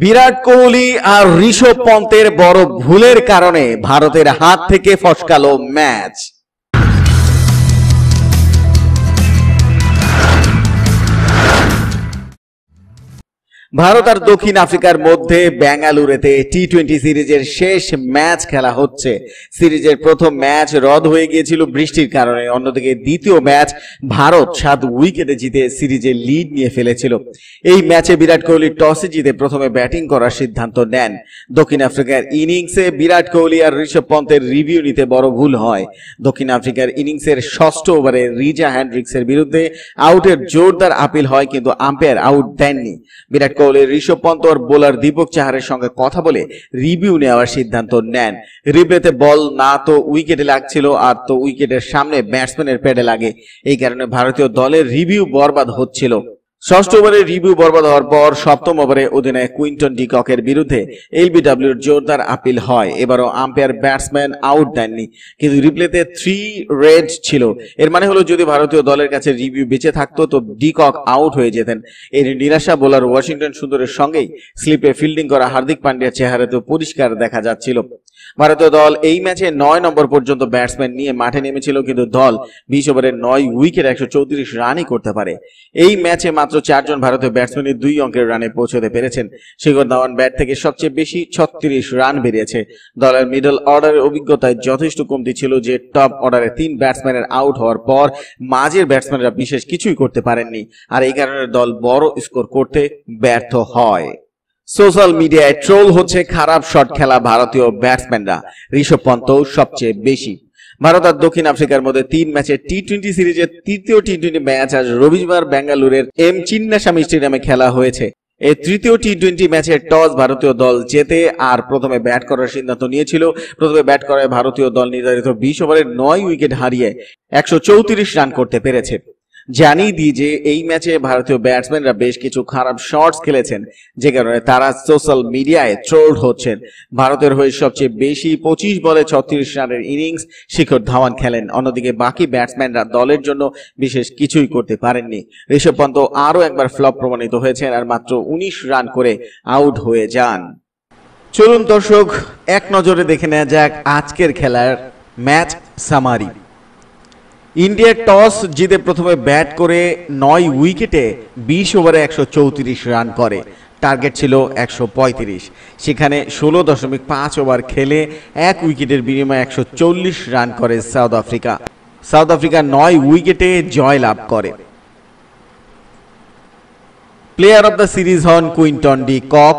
বিরাট কোহলি আর ঋষভ পন্তের বড় ভুলের কারণে ভারতের হাত থেকে ফসকালো ম্যাচ ভারত আর দক্ষিণ আফ্রিকার মধ্যে ব্যাঙ্গালুরেতে টি টোয়েন্টি সিরিজের শেষ ম্যাচ খেলা হচ্ছে সিরিজের প্রথম ম্যাচ রদ হয়ে গিয়েছিল বৃষ্টির কারণে অন্যদিকে দ্বিতীয় ম্যাচ ভারত সাত উইকেটে জিতে সিরিজের লিড নিয়ে ফেলেছিল এই ম্যাচে বিরাট কোহলি টসে জিতে প্রথমে ব্যাটিং করার সিদ্ধান্ত নেন দক্ষিণ আফ্রিকার ইনিংসে বিরাট কোহলি আর ঋষভ পন্থের রিভিউ নিতে বড় ভুল হয় দক্ষিণ আফ্রিকার ইনিংসের ষষ্ঠ ওভারে রিজা হ্যান্ড্রিক্সের বিরুদ্ধে আউটের জোরদার আপিল হয় কিন্তু আম্পায়ার আউট দেননি বিরাট কোহলি দলের ঋষভ পন্ত আর বোলার দীপক চাহারের সঙ্গে কথা বলে রিভিউ নেওয়ার সিদ্ধান্ত নেন রিপ্লেতে বল না তো উইকেটে লাগছিল আর তো উইকেটের সামনে ব্যাটসম্যানের প্যাডে লাগে এই কারণে ভারতীয় দলের রিভিউ বরবাদ হচ্ছিল ষষ্ঠ ওভারে রিভিউ বরবাদ হওয়ার পর সপ্তম ওভারে অধিনায়ক কুইন্টন ডিককের বিরুদ্ধে এলবিডাব্লিউর জোরদার আপিল হয় এবারও আম্পায়ার ব্যাটসম্যান আউট দেননি কিন্তু রিপ্লেতে থ্রি রেড ছিল এর মানে হলো যদি ভারতীয় দলের কাছে রিভিউ বেঁচে থাকতো তো ডিকক আউট হয়ে যেতেন এর নিরাশা বোলার ওয়াশিংটন সুন্দরের সঙ্গেই স্লিপে ফিল্ডিং করা হার্দিক পান্ডিয়ার চেহারাতেও পরিষ্কার দেখা যাচ্ছিল ভারতীয় দল এই ম্যাচে নয় নম্বর পর্যন্ত ব্যাটসম্যান নিয়ে মাঠে নেমেছিল কিন্তু দল বিশ ওভারে নয় উইকেট একশো চৌত্রিশ রানই করতে পারে এই ম্যাচে মাত্র চারজন ভারতীয় ব্যাটসম্যানের দুই অঙ্কের রানে পৌঁছতে পেরেছেন শেখর ধাওয়ান ব্যাট থেকে সবচেয়ে বেশি ছত্রিশ রান বেরিয়েছে দলের মিডল অর্ডারের অভিজ্ঞতায় যথেষ্ট কমতি ছিল যে টপ অর্ডারে তিন ব্যাটসম্যানের আউট হওয়ার পর মাঝের ব্যাটসম্যানরা বিশেষ কিছুই করতে পারেননি আর এই কারণে দল বড় স্কোর করতে ব্যর্থ হয় সোশ্যাল মিডিয়ায় ট্রোল হচ্ছে খারাপ শট খেলা ভারতীয় ব্যাটসম্যানরা ঋষভ পন্ত সবচেয়ে বেশি ভারত আর দক্ষিণ আফ্রিকার মধ্যে তিন ম্যাচের টি টোয়েন্টি সিরিজের তৃতীয় টি টোয়েন্টি ম্যাচ আজ রবিবার ব্যাঙ্গালুরের এম চিন্নাস্বামী স্টেডিয়ামে খেলা হয়েছে এই তৃতীয় টি টোয়েন্টি ম্যাচে টস ভারতীয় দল জেতে আর প্রথমে ব্যাট করার সিদ্ধান্ত নিয়েছিল প্রথমে ব্যাট করায় ভারতীয় দল নির্ধারিত বিশ ওভারের নয় উইকেট হারিয়ে একশো রান করতে পেরেছে জানিয়ে দিই যে এই ম্যাচে ভারতীয় ব্যাটসম্যানরা বেশ কিছু খারাপ শটস খেলেছেন যে কারণে তারা সোশ্যাল মিডিয়ায় ট্রোল হচ্ছেন ভারতের হয়ে সবচেয়ে বেশি পঁচিশ বলে ছত্রিশ রানের ইনিংস শিখর ধাওয়ান খেলেন অন্যদিকে বাকি ব্যাটসম্যানরা দলের জন্য বিশেষ কিছুই করতে পারেননি ঋষভ পন্ত আরও একবার ফ্লপ প্রমাণিত হয়েছেন আর মাত্র উনিশ রান করে আউট হয়ে যান চলুন দর্শক এক নজরে দেখে নেওয়া যাক আজকের খেলার ম্যাচ সামারি ইন্ডিয়া টস জিতে প্রথমে ব্যাট করে নয় উইকেটে বিশ ওভারে একশো রান করে টার্গেট ছিল একশো সেখানে ষোলো দশমিক পাঁচ ওভার খেলে এক উইকেটের বিনিময়ে একশো রান করে সাউথ আফ্রিকা সাউথ আফ্রিকা নয় উইকেটে জয় লাভ করে প্লেয়ার অব দ্য সিরিজ হন Quinton de Kock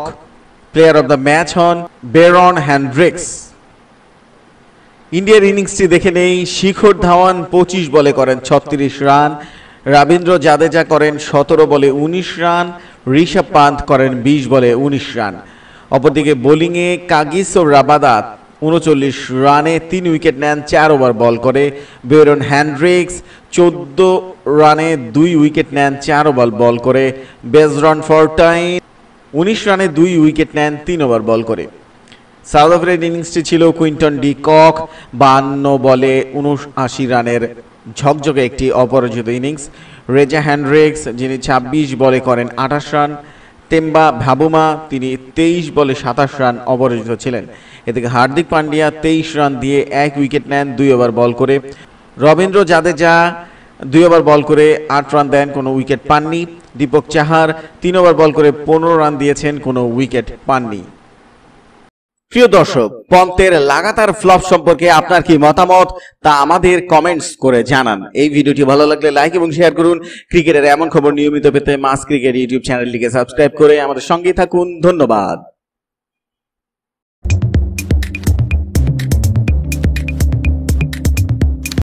player of the match হন বেরন হ্যান্ড্রিক্স ইন্ডিয়ার ইনিংসটি দেখে নেই শিখর ধাওয়ান পঁচিশ বলে করেন ছত্রিশ রান রবীন্দ্র জাদেজা করেন সতেরো বলে উনিশ রান ঋষভ পান্ত করেন ২০ বলে উনিশ রান অপরদিকে বোলিংয়ে কাগিস ও রাবাদাত উনচল্লিশ রানে তিন উইকেট নেন চার ওভার বল করে বেরন হ্যান্ড্রিক্স চোদ্দ রানে দুই উইকেট নেন চার ওভার বল করে বেজরন ফরটাইন উনিশ রানে দুই উইকেট নেন তিন ওভার বল করে সাউথ আফ্রিকার ইনিংসটি ছিল কুইন্টন ডি কক বান্ন বলে উনআশি রানের ঝকঝকে একটি অপরাজিত ইনিংস রেজা হ্যান্ড্রিক্স যিনি ২৬ বলে করেন আঠাশ রান তেম্বা ভাবুমা তিনি তেইশ বলে সাতাশ রান অপরাজিত ছিলেন এদিকে হার্দিক পান্ডিয়া তেইশ রান দিয়ে এক উইকেট নেন দুই ওভার বল করে রবীন্দ্র জাদেজা দুই ওভার বল করে আট রান দেন কোনো উইকেট পাননি দীপক চাহার তিন ওভার বল করে পনেরো রান দিয়েছেন কোনো উইকেট পাননি প্রিয় দর্শক পন্তের লাগাতার ফ্লপ সম্পর্কে আপনার কি মতামত তা আমাদের কমেন্টস করে জানান এই ভিডিওটি ভালো লাগলে লাইক এবং শেয়ার করুন ক্রিকেটের এমন খবর নিয়মিত পেতে মাস ক্রিকেট ইউটিউব চ্যানেলটিকে সাবস্ক্রাইব করে আমাদের সঙ্গে থাকুন ধন্যবাদ